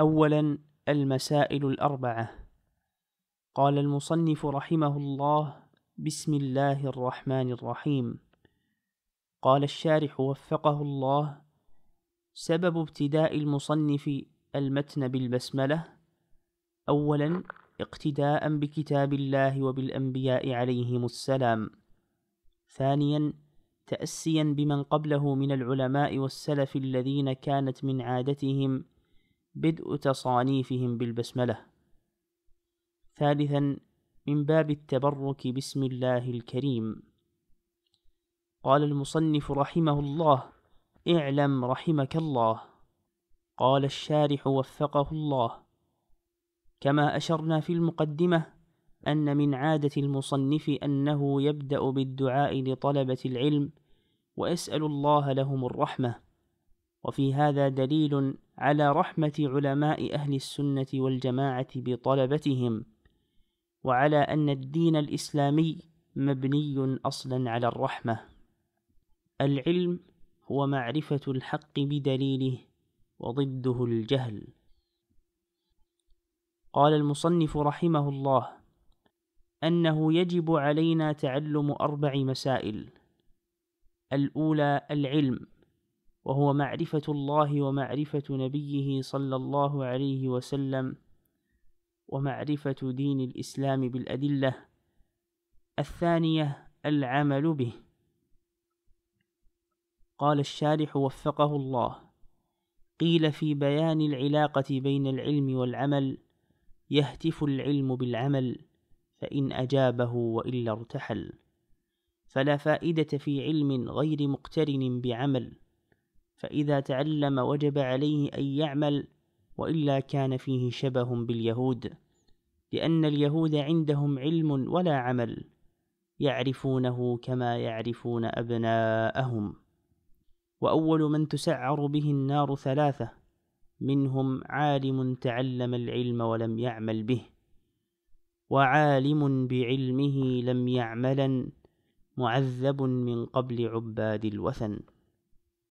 أولا المسائل الأربعة قال المصنف رحمه الله بسم الله الرحمن الرحيم قال الشارح وفقه الله سبب ابتداء المصنف المتن بالبسملة أولا اقتداء بكتاب الله وبالأنبياء عليهم السلام ثانيا تأسيا بمن قبله من العلماء والسلف الذين كانت من عادتهم بدء تصانيفهم بالبسملة ثالثا من باب التبرك باسم الله الكريم قال المصنف رحمه الله اعلم رحمك الله قال الشارح وفقه الله كما أشرنا في المقدمة أن من عادة المصنف أنه يبدأ بالدعاء لطلبة العلم ويسأل الله لهم الرحمة وفي هذا دليل على رحمة علماء أهل السنة والجماعة بطلبتهم، وعلى أن الدين الإسلامي مبني أصلا على الرحمة. العلم هو معرفة الحق بدليله، وضده الجهل. قال المصنف رحمه الله: أنه يجب علينا تعلم أربع مسائل. الأولى العلم وهو معرفة الله ومعرفة نبيه صلى الله عليه وسلم ومعرفة دين الإسلام بالأدلة الثانية العمل به قال الشارح وفقه الله قيل في بيان العلاقة بين العلم والعمل يهتف العلم بالعمل فإن أجابه وإلا ارتحل فلا فائدة في علم غير مقترن بعمل فإذا تعلم وجب عليه أن يعمل وإلا كان فيه شبه باليهود لأن اليهود عندهم علم ولا عمل يعرفونه كما يعرفون أبناءهم وأول من تسعر به النار ثلاثة منهم عالم تعلم العلم ولم يعمل به وعالم بعلمه لم يعملا معذب من قبل عباد الوثن